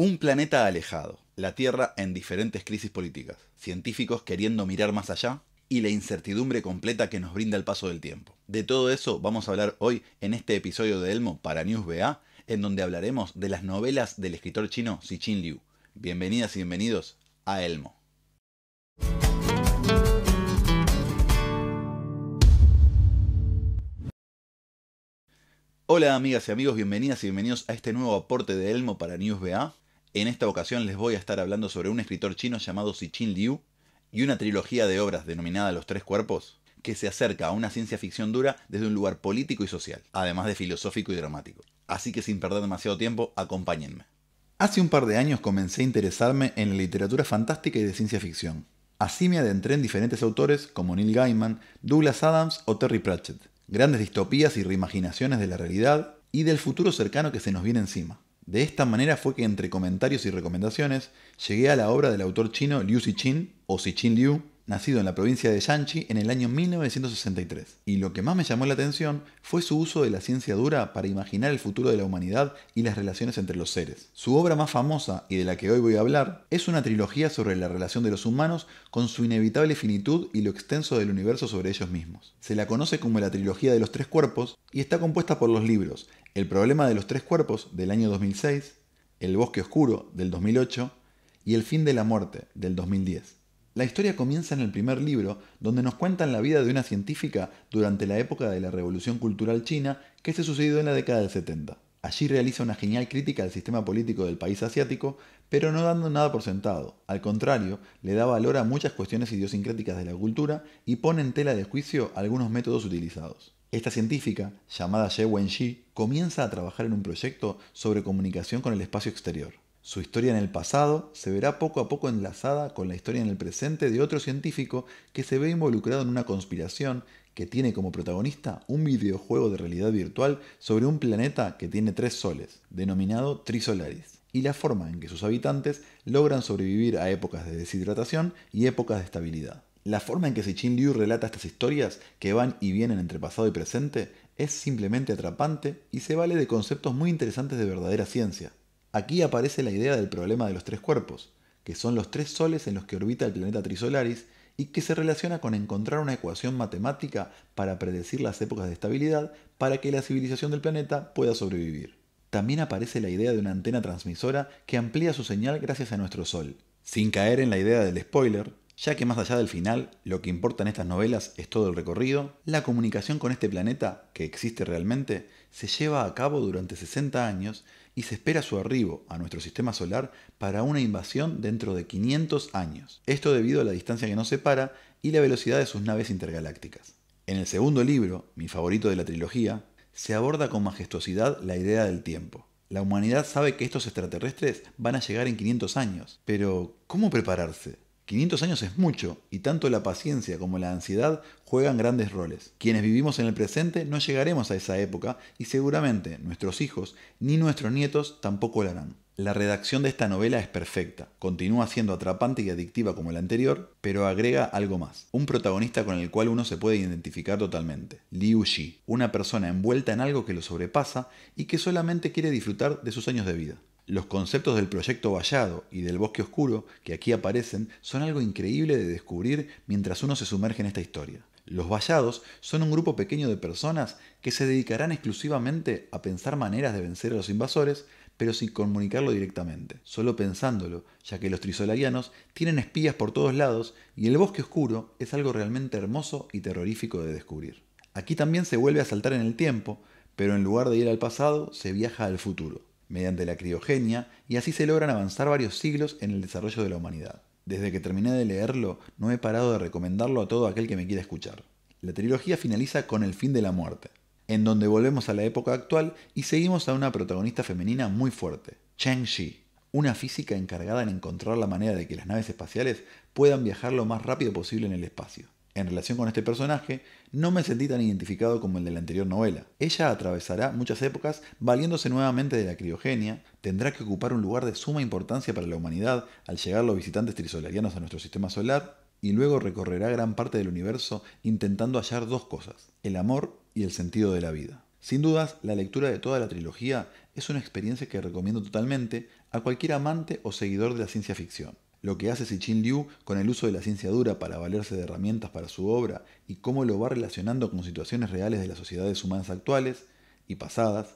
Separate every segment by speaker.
Speaker 1: Un planeta alejado, la Tierra en diferentes crisis políticas, científicos queriendo mirar más allá y la incertidumbre completa que nos brinda el paso del tiempo. De todo eso vamos a hablar hoy en este episodio de Elmo para News BA, en donde hablaremos de las novelas del escritor chino Xi Liu. Bienvenidas y bienvenidos a Elmo. Hola amigas y amigos, bienvenidas y bienvenidos a este nuevo aporte de Elmo para News en esta ocasión les voy a estar hablando sobre un escritor chino llamado Xichin Liu y una trilogía de obras denominada Los Tres Cuerpos, que se acerca a una ciencia ficción dura desde un lugar político y social, además de filosófico y dramático. Así que sin perder demasiado tiempo, acompáñenme. Hace un par de años comencé a interesarme en la literatura fantástica y de ciencia ficción. Así me adentré en diferentes autores como Neil Gaiman, Douglas Adams o Terry Pratchett, grandes distopías y reimaginaciones de la realidad y del futuro cercano que se nos viene encima. De esta manera fue que entre comentarios y recomendaciones llegué a la obra del autor chino Liu Cixin o Xichin Liu, nacido en la provincia de Shanxi en el año 1963. Y lo que más me llamó la atención fue su uso de la ciencia dura para imaginar el futuro de la humanidad y las relaciones entre los seres. Su obra más famosa y de la que hoy voy a hablar es una trilogía sobre la relación de los humanos con su inevitable finitud y lo extenso del universo sobre ellos mismos. Se la conoce como la trilogía de los tres cuerpos y está compuesta por los libros El problema de los tres cuerpos del año 2006, El bosque oscuro del 2008 y El fin de la muerte del 2010. La historia comienza en el primer libro, donde nos cuentan la vida de una científica durante la época de la Revolución Cultural China que se sucedió en la década del 70. Allí realiza una genial crítica al sistema político del país asiático, pero no dando nada por sentado. Al contrario, le da valor a muchas cuestiones idiosincráticas de la cultura y pone en tela de juicio algunos métodos utilizados. Esta científica, llamada Ye Wenxi, comienza a trabajar en un proyecto sobre comunicación con el espacio exterior. Su historia en el pasado se verá poco a poco enlazada con la historia en el presente de otro científico que se ve involucrado en una conspiración que tiene como protagonista un videojuego de realidad virtual sobre un planeta que tiene tres soles, denominado Trisolaris, y la forma en que sus habitantes logran sobrevivir a épocas de deshidratación y épocas de estabilidad. La forma en que Sichin Liu relata estas historias, que van y vienen entre pasado y presente, es simplemente atrapante y se vale de conceptos muy interesantes de verdadera ciencia, Aquí aparece la idea del problema de los tres cuerpos, que son los tres soles en los que orbita el planeta Trisolaris y que se relaciona con encontrar una ecuación matemática para predecir las épocas de estabilidad para que la civilización del planeta pueda sobrevivir. También aparece la idea de una antena transmisora que amplía su señal gracias a nuestro Sol, sin caer en la idea del spoiler, ya que más allá del final, lo que importa en estas novelas es todo el recorrido, la comunicación con este planeta, que existe realmente, se lleva a cabo durante 60 años y se espera su arribo a nuestro sistema solar para una invasión dentro de 500 años. Esto debido a la distancia que nos separa y la velocidad de sus naves intergalácticas. En el segundo libro, mi favorito de la trilogía, se aborda con majestuosidad la idea del tiempo. La humanidad sabe que estos extraterrestres van a llegar en 500 años, pero ¿cómo prepararse? 500 años es mucho, y tanto la paciencia como la ansiedad juegan grandes roles. Quienes vivimos en el presente no llegaremos a esa época y seguramente nuestros hijos ni nuestros nietos tampoco lo harán. La redacción de esta novela es perfecta, continúa siendo atrapante y adictiva como la anterior, pero agrega algo más, un protagonista con el cual uno se puede identificar totalmente, Liu Shi, una persona envuelta en algo que lo sobrepasa y que solamente quiere disfrutar de sus años de vida. Los conceptos del proyecto vallado y del bosque oscuro que aquí aparecen son algo increíble de descubrir mientras uno se sumerge en esta historia. Los vallados son un grupo pequeño de personas que se dedicarán exclusivamente a pensar maneras de vencer a los invasores, pero sin comunicarlo directamente, solo pensándolo, ya que los trisolarianos tienen espías por todos lados y el bosque oscuro es algo realmente hermoso y terrorífico de descubrir. Aquí también se vuelve a saltar en el tiempo, pero en lugar de ir al pasado, se viaja al futuro mediante la criogenia, y así se logran avanzar varios siglos en el desarrollo de la humanidad. Desde que terminé de leerlo, no he parado de recomendarlo a todo aquel que me quiera escuchar. La trilogía finaliza con El fin de la muerte, en donde volvemos a la época actual y seguimos a una protagonista femenina muy fuerte, Chang Shi, una física encargada en encontrar la manera de que las naves espaciales puedan viajar lo más rápido posible en el espacio. En relación con este personaje, no me sentí tan identificado como el de la anterior novela. Ella atravesará muchas épocas valiéndose nuevamente de la criogenia, tendrá que ocupar un lugar de suma importancia para la humanidad al llegar los visitantes trisolarianos a nuestro sistema solar, y luego recorrerá gran parte del universo intentando hallar dos cosas, el amor y el sentido de la vida. Sin dudas, la lectura de toda la trilogía es una experiencia que recomiendo totalmente a cualquier amante o seguidor de la ciencia ficción. Lo que hace Si-Chin Liu con el uso de la ciencia dura para valerse de herramientas para su obra y cómo lo va relacionando con situaciones reales de las sociedades humanas actuales y pasadas,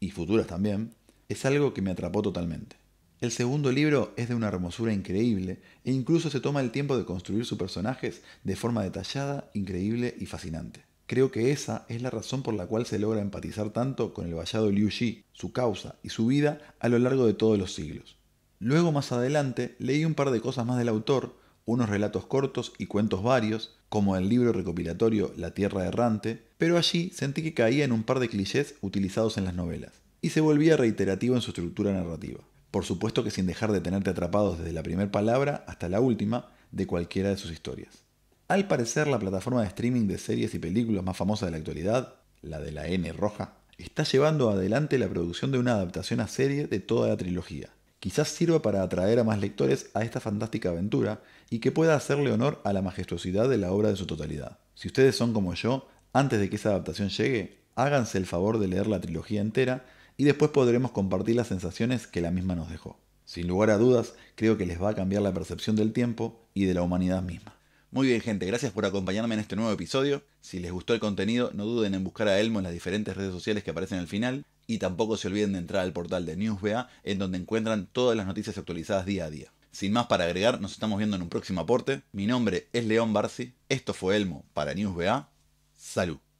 Speaker 1: y futuras también, es algo que me atrapó totalmente. El segundo libro es de una hermosura increíble e incluso se toma el tiempo de construir sus personajes de forma detallada, increíble y fascinante. Creo que esa es la razón por la cual se logra empatizar tanto con el vallado Liu Xi, su causa y su vida a lo largo de todos los siglos. Luego más adelante leí un par de cosas más del autor, unos relatos cortos y cuentos varios, como el libro recopilatorio La Tierra Errante, pero allí sentí que caía en un par de clichés utilizados en las novelas, y se volvía reiterativo en su estructura narrativa. Por supuesto que sin dejar de tenerte atrapados desde la primera palabra hasta la última de cualquiera de sus historias. Al parecer, la plataforma de streaming de series y películas más famosa de la actualidad, la de la N roja, está llevando adelante la producción de una adaptación a serie de toda la trilogía, quizás sirva para atraer a más lectores a esta fantástica aventura y que pueda hacerle honor a la majestuosidad de la obra de su totalidad. Si ustedes son como yo, antes de que esa adaptación llegue, háganse el favor de leer la trilogía entera y después podremos compartir las sensaciones que la misma nos dejó. Sin lugar a dudas, creo que les va a cambiar la percepción del tiempo y de la humanidad misma. Muy bien gente, gracias por acompañarme en este nuevo episodio. Si les gustó el contenido, no duden en buscar a Elmo en las diferentes redes sociales que aparecen al final y tampoco se olviden de entrar al portal de NewsBA en donde encuentran todas las noticias actualizadas día a día. Sin más para agregar, nos estamos viendo en un próximo aporte. Mi nombre es León Barci, esto fue Elmo para NewsBA. Salud.